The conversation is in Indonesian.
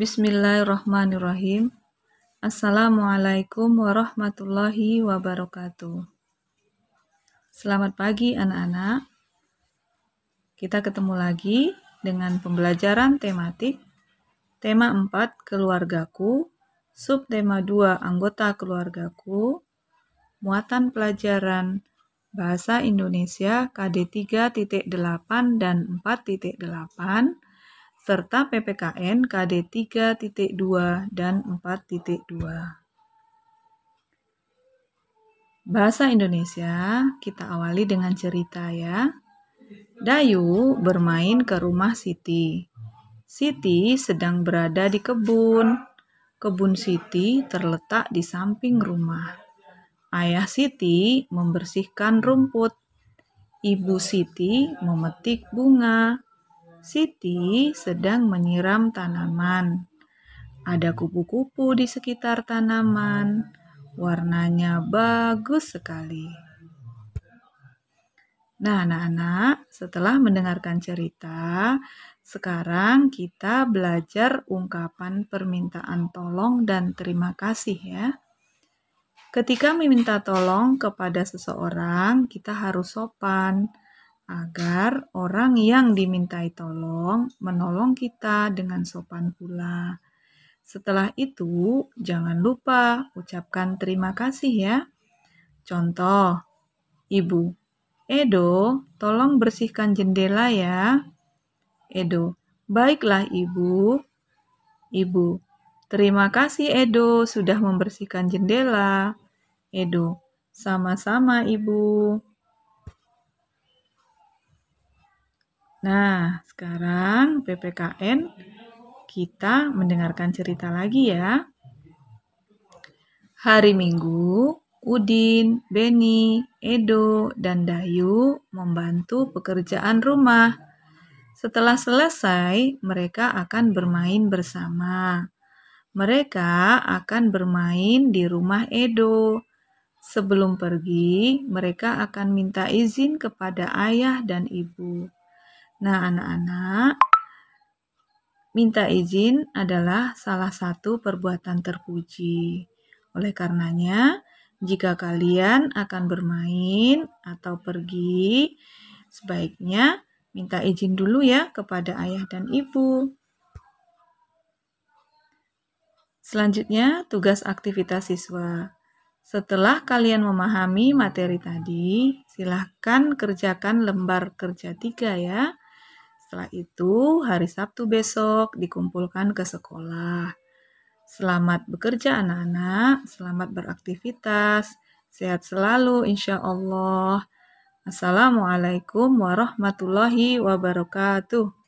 Bismillahirrahmanirrahim. Assalamualaikum warahmatullahi wabarakatuh. Selamat pagi anak-anak. Kita ketemu lagi dengan pembelajaran tematik tema 4 keluargaku, subtema 2 anggota keluargaku, muatan pelajaran Bahasa Indonesia KD 3.8 dan 4.8 serta PPKN KD 3.2 dan 4.2. Bahasa Indonesia kita awali dengan cerita ya. Dayu bermain ke rumah Siti. Siti sedang berada di kebun. Kebun Siti terletak di samping rumah. Ayah Siti membersihkan rumput. Ibu Siti memetik bunga Siti sedang menyiram tanaman. Ada kupu-kupu di sekitar tanaman. Warnanya bagus sekali. Nah, anak-anak, setelah mendengarkan cerita, sekarang kita belajar ungkapan permintaan tolong dan terima kasih ya. Ketika meminta tolong kepada seseorang, kita harus sopan agar orang yang dimintai tolong menolong kita dengan sopan pula. Setelah itu, jangan lupa ucapkan terima kasih ya. Contoh, Ibu, Edo, tolong bersihkan jendela ya. Edo, baiklah Ibu. Ibu, terima kasih Edo sudah membersihkan jendela. Edo, sama-sama Ibu. Nah, sekarang PPKN kita mendengarkan cerita lagi ya. Hari Minggu, Udin, Beni, Edo, dan Dayu membantu pekerjaan rumah. Setelah selesai, mereka akan bermain bersama. Mereka akan bermain di rumah Edo. Sebelum pergi, mereka akan minta izin kepada ayah dan ibu. Nah, anak-anak, minta izin adalah salah satu perbuatan terpuji. Oleh karenanya, jika kalian akan bermain atau pergi, sebaiknya minta izin dulu ya kepada ayah dan ibu. Selanjutnya, tugas aktivitas siswa. Setelah kalian memahami materi tadi, silahkan kerjakan lembar kerja tiga ya. Setelah itu, hari Sabtu besok dikumpulkan ke sekolah. Selamat bekerja anak-anak, selamat beraktivitas, sehat selalu insya Allah. Assalamualaikum warahmatullahi wabarakatuh.